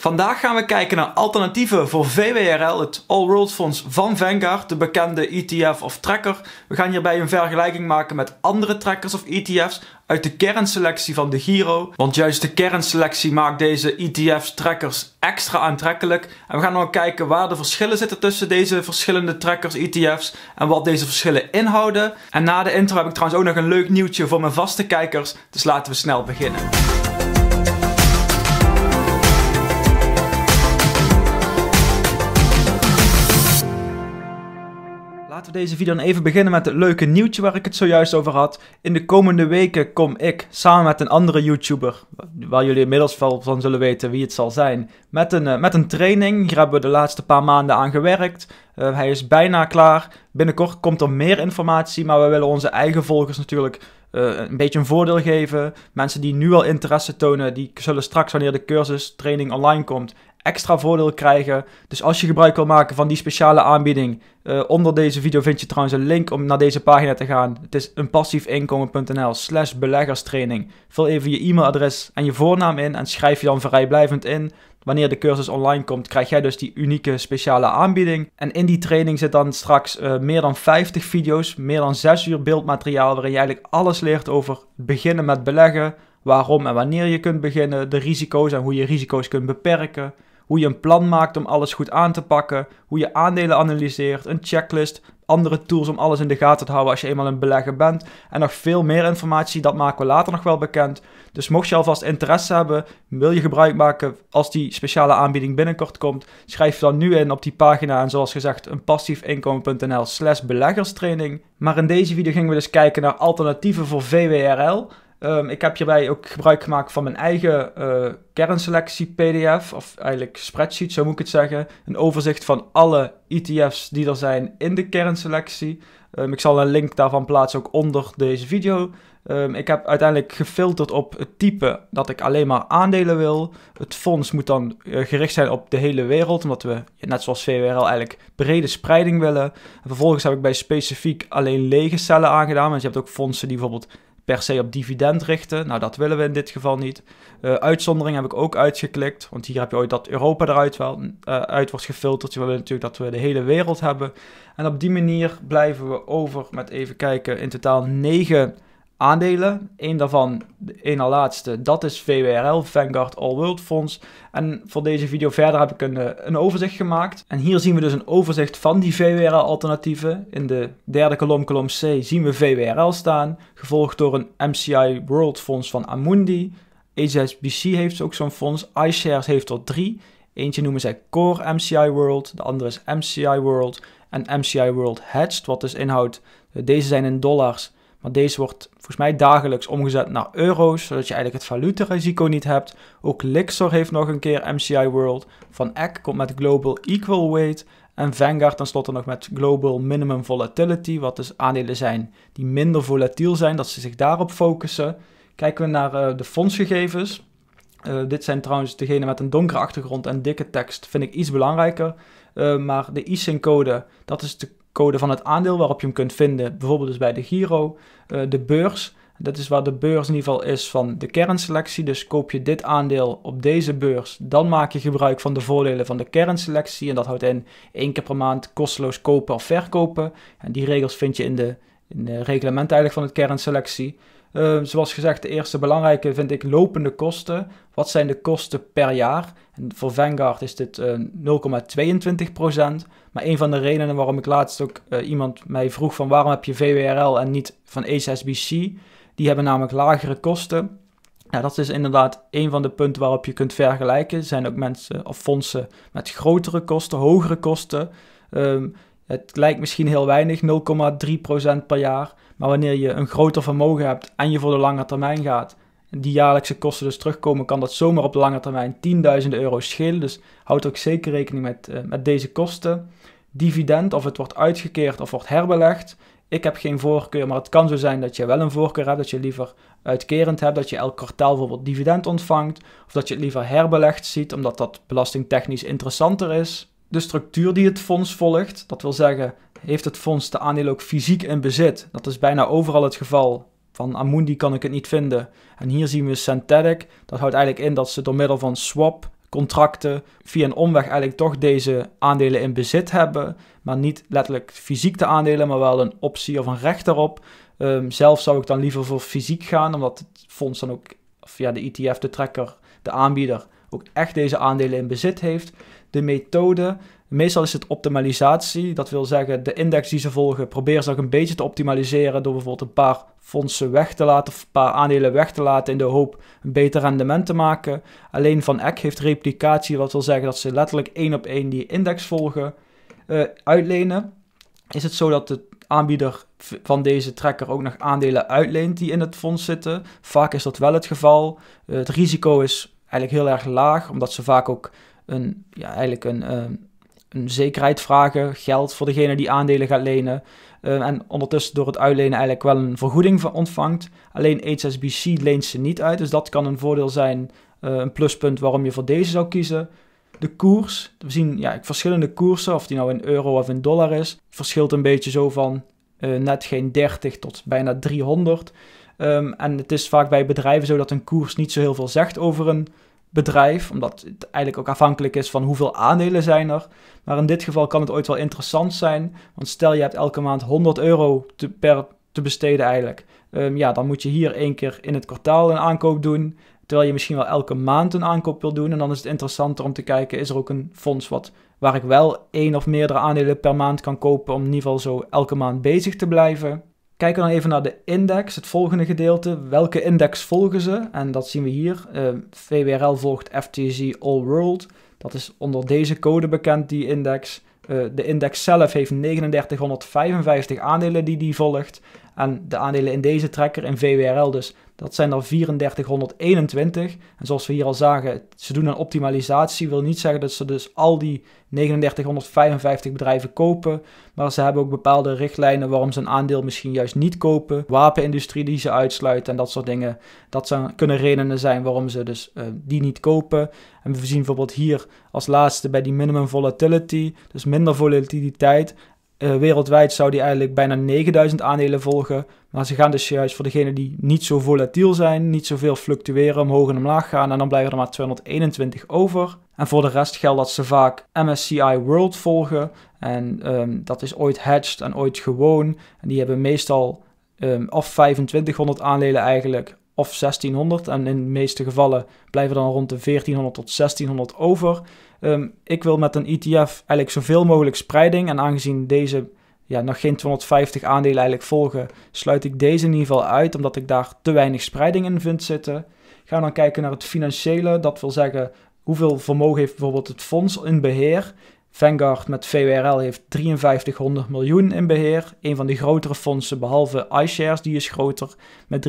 Vandaag gaan we kijken naar alternatieven voor VWRL, het All World Fonds van Vanguard, de bekende ETF of tracker. We gaan hierbij een vergelijking maken met andere trackers of ETF's uit de kernselectie van de Giro. Want juist de kernselectie maakt deze ETF's trackers extra aantrekkelijk. En we gaan nog kijken waar de verschillen zitten tussen deze verschillende trackers ETF's en wat deze verschillen inhouden. En na de intro heb ik trouwens ook nog een leuk nieuwtje voor mijn vaste kijkers, dus laten we snel beginnen. Laten we deze video dan even beginnen met het leuke nieuwtje waar ik het zojuist over had. In de komende weken kom ik samen met een andere YouTuber, waar jullie inmiddels wel van zullen weten wie het zal zijn, met een, eh, met een training. Hier hebben we de laatste paar maanden aan gewerkt. Eh, hij is bijna klaar. Binnenkort komt er meer informatie, maar we willen onze eigen volgers natuurlijk eh, een beetje een voordeel geven. Mensen die nu al interesse tonen, die zullen straks wanneer de cursus training online komt extra voordeel krijgen. Dus als je gebruik wil maken van die speciale aanbieding, eh, onder deze video vind je trouwens een link om naar deze pagina te gaan. Het is eenpassiefinkomen.nl slash beleggerstraining. Vul even je e-mailadres en je voornaam in en schrijf je dan vrijblijvend in. Wanneer de cursus online komt, krijg jij dus die unieke speciale aanbieding. En in die training zit dan straks eh, meer dan 50 video's, meer dan 6 uur beeldmateriaal, waarin je eigenlijk alles leert over beginnen met beleggen, waarom en wanneer je kunt beginnen, de risico's en hoe je risico's kunt beperken hoe je een plan maakt om alles goed aan te pakken, hoe je aandelen analyseert, een checklist, andere tools om alles in de gaten te houden als je eenmaal een belegger bent. En nog veel meer informatie, dat maken we later nog wel bekend. Dus mocht je alvast interesse hebben, wil je gebruik maken als die speciale aanbieding binnenkort komt, schrijf dan nu in op die pagina en zoals gezegd een passiefinkomen.nl slash beleggerstraining. Maar in deze video gingen we dus kijken naar alternatieven voor VWRL. Ehm, ik heb hierbij ook gebruik gemaakt van mijn eigen eh, kernselectie PDF, of eigenlijk spreadsheet, zo moet ik het zeggen. Een overzicht van alle ETF's die er zijn in de kernselectie. Ehm, ik zal een link daarvan plaatsen ook onder deze video. Ehm, ik heb uiteindelijk gefilterd op het type dat ik alleen maar aandelen wil. Het fonds moet dan eh, gericht zijn op de hele wereld, omdat we, net zoals VWRL, eigenlijk brede spreiding willen. vervolgens heb ik bij specifiek alleen lege cellen aangedaan, want je hebt ook fondsen die bijvoorbeeld per se op dividend richten. Nou, dat willen we in dit geval niet. Uh, uitzondering heb ik ook uitgeklikt, want hier heb je ooit dat Europa eruit wel, eh, uit wordt gefilterd. We willen natuurlijk dat we de hele wereld hebben. En op die manier blijven we over met even kijken in totaal 9 aandelen. Eén daarvan, de één laatste, dat is VWRL, Vanguard All World Fonds. En voor deze video verder heb ik een, eh, een overzicht gemaakt. En hier zien we dus een overzicht van die VWRL-alternatieven. In de derde kolom, kolom C, zien we VWRL staan, gevolgd door een MCI World Fonds van Amundi. HSBC heeft ook zo'n fonds, iShares heeft er drie. Eentje noemen zij Core MCI World, de andere is MCI World en MCI World Hedged, wat dus inhoudt, eh, deze zijn in dollars maar deze wordt volgens mij dagelijks omgezet naar euro's, zodat je eigenlijk het valutarisico niet hebt. Ook Lixor heeft nog een keer MCI World. Van Eck komt met Global Equal Weight. En Vanguard tenslotte nog met Global Minimum Volatility, wat dus aandelen zijn die minder volatiel zijn, dat ze zich daarop focussen. Kijken we naar eh, de fondsgegevens. Eh, dit zijn trouwens degene met een donkere achtergrond en dikke tekst, vind ik iets belangrijker. Eh, maar de ISIN-code, dat is de code van het aandeel waarop je hem kunt vinden. Bijvoorbeeld dus bij de Giro, eh, de beurs. Dat is waar de beurs in ieder geval is van de kernselectie. Dus koop je dit aandeel op deze beurs, dan maak je gebruik van de voordelen van de kernselectie. En dat houdt in één keer per maand kosteloos kopen of verkopen. En die regels vind je in de, in de reglement eigenlijk van het kernselectie. Ehm, zoals gezegd, de eerste belangrijke vind ik lopende kosten. Wat zijn de kosten per jaar? voor Vanguard is dit uh, eh, 0,22%. Maar een van de redenen waarom ik laatst ook eh, iemand mij vroeg van waarom heb je VWRL en niet van HSBC? Die hebben namelijk lagere kosten. Nou, dat is inderdaad een van de punten waarop je kunt vergelijken. Er zijn ook mensen of fondsen met grotere kosten, hogere kosten. Ehm, het lijkt misschien heel weinig, 0,3% per jaar. Maar wanneer je een groter vermogen hebt en je voor de lange termijn gaat, die jaarlijkse kosten dus terugkomen, kan dat zomaar op de lange termijn tienduizenden euro schelen. Dus houd ook zeker rekening met, eh, met deze kosten. Dividend, of het wordt uitgekeerd of wordt herbelegd. Ik heb geen voorkeur, maar het kan zo zijn dat je wel een voorkeur hebt, dat je liever uitkerend hebt, dat je elk kwartaal bijvoorbeeld dividend ontvangt, of dat je het liever herbelegd ziet, omdat dat belastingtechnisch interessanter is. De structuur die het fonds volgt, dat wil zeggen heeft het fonds de aandelen ook fysiek in bezit. Dat is bijna overal het geval. Van Amundi kan ik het niet vinden. En hier zien we Synthetic. Dat houdt eigenlijk in dat ze door middel van swap contracten via een omweg eigenlijk toch deze aandelen in bezit hebben. Maar niet letterlijk fysiek de aandelen, maar wel een optie of een recht erop. Ehm, zelf zou ik dan liever voor fysiek gaan, omdat het fonds dan ook via de ETF, de trekker, de aanbieder, ook echt deze aandelen in bezit heeft. De methode Meestal is het optimalisatie. Dat wil zeggen, de index die ze volgen, proberen ze ook een beetje te optimaliseren door bijvoorbeeld een paar fondsen weg te laten of een paar aandelen weg te laten in de hoop een beter rendement te maken. Alleen Van Eck heeft replicatie, wat wil zeggen dat ze letterlijk één op één die index volgen, uh, uitlenen. Is het zo dat de aanbieder van deze tracker ook nog aandelen uitleent die in het fonds zitten? Vaak is dat wel het geval. Eh, het risico is eigenlijk heel erg laag, omdat ze vaak ook een, ja, eigenlijk een... Ehm, een zekerheid vragen, geld voor degene die aandelen gaat lenen. Ehm, en ondertussen door het uitlenen eigenlijk wel een vergoeding ontvangt. Alleen HSBC leent ze niet uit, dus dat kan een voordeel zijn, eh, een pluspunt waarom je voor deze zou kiezen. De koers, we zien ja, verschillende koersen, of die nou in euro of in dollar is, verschilt een beetje zo van eh, net geen 30 tot bijna 300. Ehm, en het is vaak bij bedrijven zo dat een koers niet zo heel veel zegt over een bedrijf, omdat het eigenlijk ook afhankelijk is van hoeveel aandelen zijn er. Maar in dit geval kan het ooit wel interessant zijn, want stel je hebt elke maand 100 euro te, per, te besteden eigenlijk. Ehm, ja, dan moet je hier één keer in het kwartaal een aankoop doen, terwijl je misschien wel elke maand een aankoop wil doen. En dan is het interessanter om te kijken, is er ook een fonds wat, waar ik wel één of meerdere aandelen per maand kan kopen om in ieder geval zo elke maand bezig te blijven. Kijken we dan even naar de index, het volgende gedeelte. Welke index volgen ze? En dat zien we hier. Uh, eh, VWRL volgt FTC All World. Dat is onder deze code bekend, die index. Eh, de index zelf heeft 3955 aandelen die die volgt. En de aandelen in deze trekker in VWRL dus, dat zijn er 3421. En zoals we hier al zagen, ze doen een optimalisatie. Wil niet zeggen dat ze dus al die 3955 bedrijven kopen. Maar ze hebben ook bepaalde richtlijnen waarom ze een aandeel misschien juist niet kopen. Wapenindustrie die ze uitsluiten en dat soort dingen. Dat zijn, kunnen redenen zijn waarom ze dus eh, die niet kopen. En we zien bijvoorbeeld hier als laatste bij die minimum volatility. Dus minder volatiliteit. Eh, wereldwijd zou die eigenlijk bijna 9000 aandelen volgen. Maar ze gaan dus juist voor degenen die niet zo volatiel zijn, niet zoveel fluctueren, omhoog en omlaag gaan. En dan blijven er maar 221 over. En voor de rest geldt dat ze vaak MSCI World volgen. En ehm, dat is ooit hedged en ooit gewoon. En die hebben meestal um, of 2500 aandelen eigenlijk, of 1600. En in de meeste gevallen blijven dan rond de 1400 tot 1600 over. Ehm, ik wil met een ETF eigenlijk zoveel mogelijk spreiding. En aangezien deze ja, nog geen 250 aandelen eigenlijk volgen, sluit ik deze in ieder geval uit, omdat ik daar te weinig spreiding in vind zitten. Gaan dan kijken naar het financiële, dat wil zeggen hoeveel vermogen heeft bijvoorbeeld het fonds in beheer. Vanguard met VWRL heeft 5300 miljoen in beheer. Een van de grotere fondsen, behalve iShares, die is groter met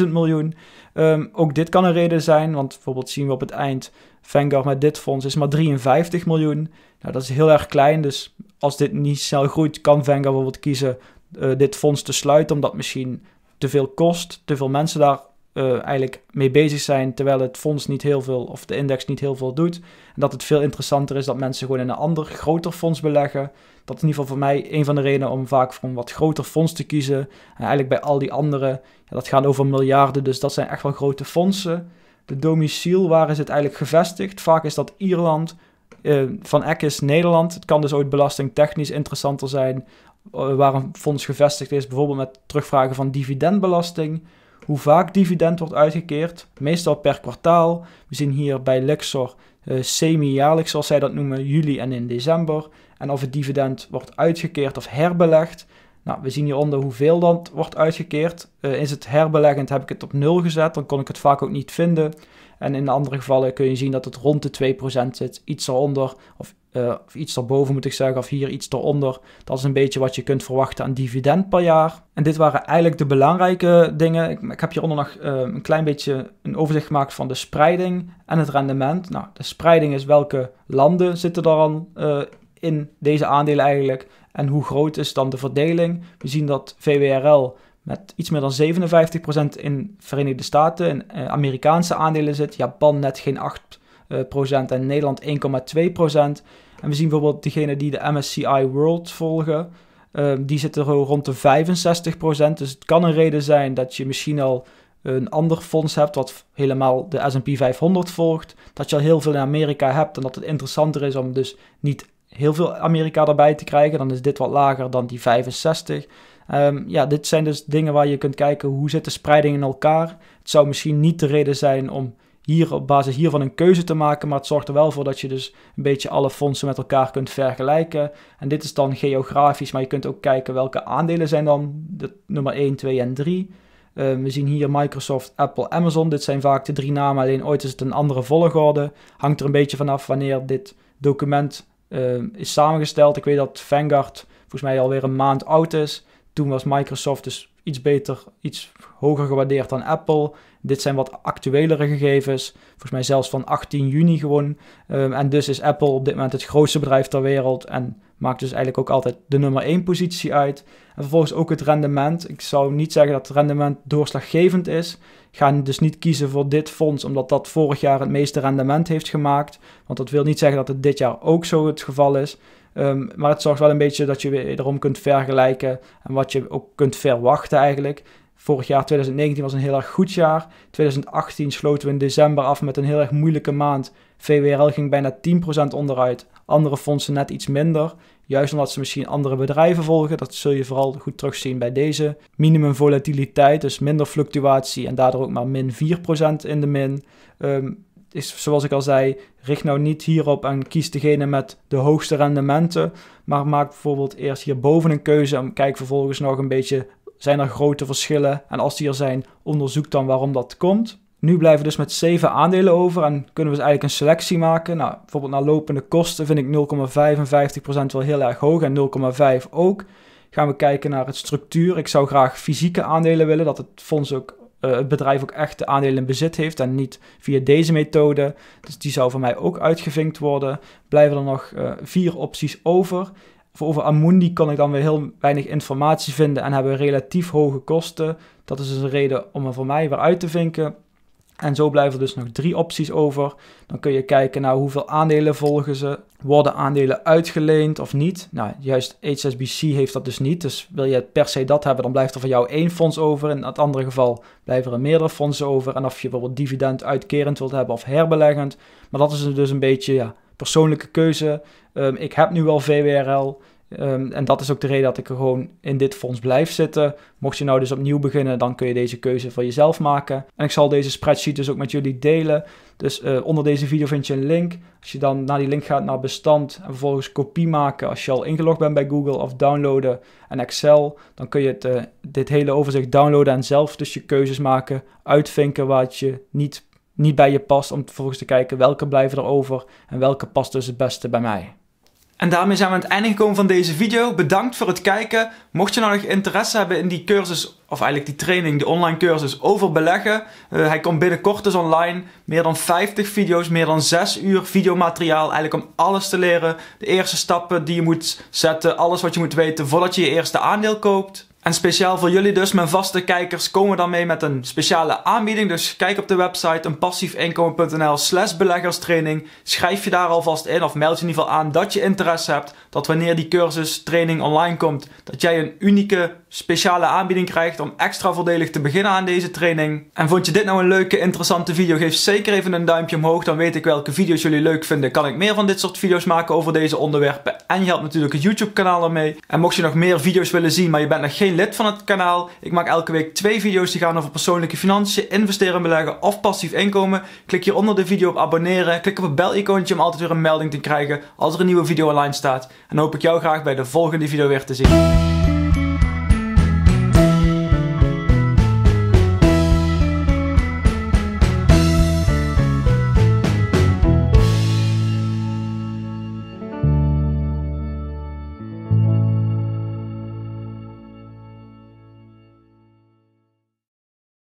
23.000 miljoen. Ehm, ook dit kan een reden zijn, want bijvoorbeeld zien we op het eind... Vanguard met dit fonds is maar 53 miljoen. Nou, dat is heel erg klein, dus als dit niet snel groeit... kan Vanguard bijvoorbeeld kiezen uh, dit fonds te sluiten... omdat misschien te veel kost, te veel mensen daar eh, eigenlijk mee bezig zijn, terwijl het fonds niet heel veel of de index niet heel veel doet. En dat het veel interessanter is dat mensen gewoon in een ander, groter fonds beleggen. Dat is in ieder geval voor mij een van de redenen om vaak voor een wat groter fonds te kiezen. En eigenlijk bij al die andere, ja, dat gaan over miljarden, dus dat zijn echt wel grote fondsen. De domiciel, waar is het eigenlijk gevestigd? Vaak is dat Ierland. Eh, van Eck is Nederland. Het kan dus ooit belastingtechnisch interessanter zijn eh, waar een fonds gevestigd is. Bijvoorbeeld met terugvragen van dividendbelasting hoe vaak dividend wordt uitgekeerd, meestal per kwartaal. We zien hier bij Luxor eh, semi-jaarlijks, zoals zij dat noemen, juli en in december. En of het dividend wordt uitgekeerd of herbelegd. Nou, we zien hieronder hoeveel dat wordt uitgekeerd. Eh, is het herbeleggend, heb ik het op 0 gezet, dan kon ik het vaak ook niet vinden. En in de andere gevallen kun je zien dat het rond de 2% zit, iets eronder of eh, of iets daarboven moet ik zeggen, of hier iets eronder. Dat is een beetje wat je kunt verwachten aan dividend per jaar. En dit waren eigenlijk de belangrijke dingen. Ik, ik heb hieronder nog eh, een klein beetje een overzicht gemaakt van de spreiding en het rendement. Nou, de spreiding is welke landen zitten er dan eh, in deze aandelen eigenlijk. En hoe groot is dan de verdeling? We zien dat VWRL met iets meer dan 57% in Verenigde Staten, en Amerikaanse aandelen zit. Japan net geen 8% en Nederland 1,2%. En we zien bijvoorbeeld diegenen die de MSCI World volgen, ehm, die zitten rond de 65%. Dus het kan een reden zijn dat je misschien al een ander fonds hebt wat helemaal de S&P 500 volgt, dat je al heel veel in Amerika hebt en dat het interessanter is om dus niet heel veel Amerika erbij te krijgen, dan is dit wat lager dan die 65. Ehm, ja, dit zijn dus dingen waar je kunt kijken hoe zit de spreiding in elkaar. Het zou misschien niet de reden zijn om hier op basis hiervan een keuze te maken, maar het zorgt er wel voor dat je dus een beetje alle fondsen met elkaar kunt vergelijken. En dit is dan geografisch, maar je kunt ook kijken welke aandelen zijn dan de nummer 1, 2 en 3. Ehm, we zien hier Microsoft, Apple, Amazon. Dit zijn vaak de drie namen, alleen ooit is het een andere volgorde. Hangt er een beetje vanaf wanneer dit document ehm, is samengesteld. Ik weet dat Vanguard volgens mij alweer een maand oud is. Toen was Microsoft dus iets beter, iets hoger gewaardeerd dan Apple. Dit zijn wat actuelere gegevens, volgens mij zelfs van 18 juni gewoon. Ehm, en dus is Apple op dit moment het grootste bedrijf ter wereld en maakt dus eigenlijk ook altijd de nummer 1 positie uit. En vervolgens ook het rendement. Ik zou niet zeggen dat het rendement doorslaggevend is. Ik ga dus niet kiezen voor dit fonds, omdat dat vorig jaar het meeste rendement heeft gemaakt. Want dat wil niet zeggen dat het dit jaar ook zo het geval is. Ehm, maar het zorgt wel een beetje dat je erom kunt vergelijken en wat je ook kunt verwachten eigenlijk. Vorig jaar 2019 was een heel erg goed jaar. 2018 sloten we in december af met een heel erg moeilijke maand. VWRL ging bijna 10% onderuit. Andere fondsen net iets minder. Juist omdat ze misschien andere bedrijven volgen. Dat zul je vooral goed terugzien bij deze. Minimum volatiliteit, dus minder fluctuatie en daardoor ook maar min 4% in de min. Ehm, is zoals ik al zei, richt nou niet hierop en kies degene met de hoogste rendementen. Maar maak bijvoorbeeld eerst hierboven een keuze en kijk vervolgens nog een beetje zijn er grote verschillen? En als die er zijn, onderzoek dan waarom dat komt. Nu blijven we dus met 7 aandelen over en kunnen we dus eigenlijk een selectie maken. Nou, bijvoorbeeld naar lopende kosten vind ik 0,55% wel heel erg hoog en 0,5 ook. Gaan we kijken naar het structuur. Ik zou graag fysieke aandelen willen, dat het fonds ook eh, het bedrijf ook echt de aandelen in bezit heeft en niet via deze methode. Dus die zou voor mij ook uitgevinkt worden. Blijven er nog eh, vier opties over over Amundi kan ik dan weer heel weinig informatie vinden en hebben relatief hoge kosten. Dat is dus een reden om er voor mij weer uit te vinken. En zo blijven er dus nog drie opties over. Dan kun je kijken naar hoeveel aandelen volgen ze. Worden aandelen uitgeleend of niet? Nou, juist HSBC heeft dat dus niet. Dus wil je per se dat hebben, dan blijft er van jou één fonds over. In het andere geval blijven er meerdere fondsen over. En of je bijvoorbeeld dividend uitkerend wilt hebben of herbeleggend, Maar dat is dus een beetje ja, persoonlijke keuze. Ehm, ik heb nu wel VWRL. Ehm, en dat is ook de reden dat ik er gewoon in dit fonds blijf zitten. Mocht je nou dus opnieuw beginnen, dan kun je deze keuze voor jezelf maken. En ik zal deze spreadsheet dus ook met jullie delen. Dus eh, onder deze video vind je een link. Als je dan naar die link gaat naar bestand en vervolgens kopie maken als je al ingelogd bent bij Google of downloaden en Excel, dan kun je het, eh, dit hele overzicht downloaden en zelf dus je keuzes maken, uitvinken wat je niet niet bij je past, om vervolgens te kijken welke blijven er over en welke past dus het beste bij mij. En daarmee zijn we aan het einde gekomen van deze video. Bedankt voor het kijken. Mocht je nou nog interesse hebben in die cursus, of eigenlijk die training, de online cursus over beleggen. Uh, hij komt binnenkort dus online. Meer dan 50 video's, meer dan 6 uur videomateriaal. Eigenlijk om alles te leren. De eerste stappen die je moet zetten, alles wat je moet weten voordat je je eerste aandeel koopt. En speciaal voor jullie dus, mijn vaste kijkers, komen we dan mee met een speciale aanbieding. Dus kijk op de website eenpassiefinkomen.nl slash beleggerstraining. Schrijf je daar alvast in of meld je in ieder geval aan dat je interesse hebt. Dat wanneer die cursus training online komt, dat jij een unieke speciale aanbieding krijgt om extra voordelig te beginnen aan deze training. En vond je dit nou een leuke, interessante video? Geef zeker even een duimpje omhoog, dan weet ik welke video's jullie leuk vinden. Kan ik meer van dit soort video's maken over deze onderwerpen. En je helpt natuurlijk het YouTube kanaal ermee. En mocht je nog meer video's willen zien, maar je bent nog geen lid van het kanaal. Ik maak elke week twee video's die gaan over persoonlijke financiën, investeren en beleggen of passief inkomen. Klik hieronder de video op abonneren. Klik op het bel-icoontje om altijd weer een melding te krijgen als er een nieuwe video online staat. En dan hoop ik jou graag bij de volgende video weer te zien.